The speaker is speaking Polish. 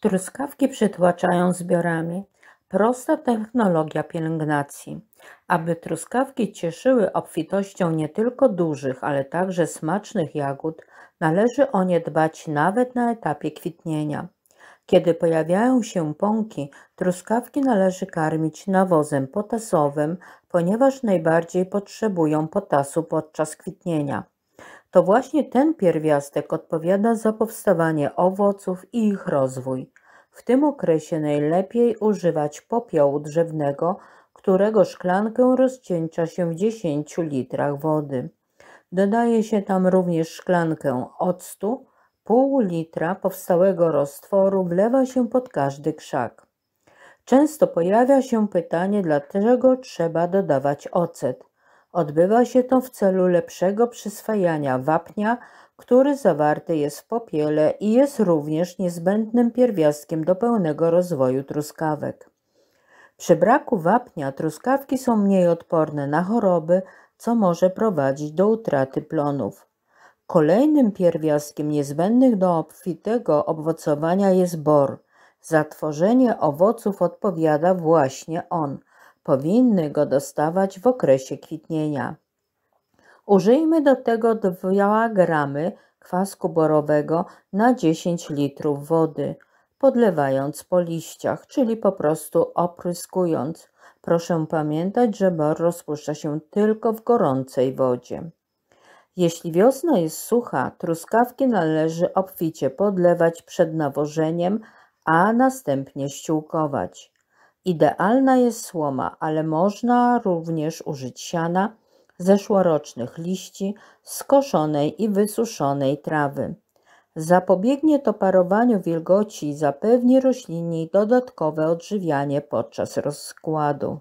Truskawki przytłaczają zbiorami. Prosta technologia pielęgnacji. Aby truskawki cieszyły obfitością nie tylko dużych, ale także smacznych jagód, należy o nie dbać nawet na etapie kwitnienia. Kiedy pojawiają się pąki, truskawki należy karmić nawozem potasowym, ponieważ najbardziej potrzebują potasu podczas kwitnienia to właśnie ten pierwiastek odpowiada za powstawanie owoców i ich rozwój. W tym okresie najlepiej używać popiołu drzewnego, którego szklankę rozcięcia się w 10 litrach wody. Dodaje się tam również szklankę octu, pół litra powstałego roztworu wlewa się pod każdy krzak. Często pojawia się pytanie, dlaczego trzeba dodawać ocet. Odbywa się to w celu lepszego przyswajania wapnia, który zawarty jest w popiele i jest również niezbędnym pierwiastkiem do pełnego rozwoju truskawek. Przy braku wapnia truskawki są mniej odporne na choroby, co może prowadzić do utraty plonów. Kolejnym pierwiastkiem niezbędnym do obfitego owocowania jest bor. Za tworzenie owoców odpowiada właśnie on – powinny go dostawać w okresie kwitnienia. Użyjmy do tego 2 gramy kwasku borowego na 10 litrów wody, podlewając po liściach, czyli po prostu opryskując. Proszę pamiętać, że bor rozpuszcza się tylko w gorącej wodzie. Jeśli wiosna jest sucha, truskawki należy obficie podlewać przed nawożeniem, a następnie ściółkować. Idealna jest słoma, ale można również użyć siana, zeszłorocznych liści, skoszonej i wysuszonej trawy. Zapobiegnie to parowaniu wilgoci i zapewni roślinie dodatkowe odżywianie podczas rozkładu.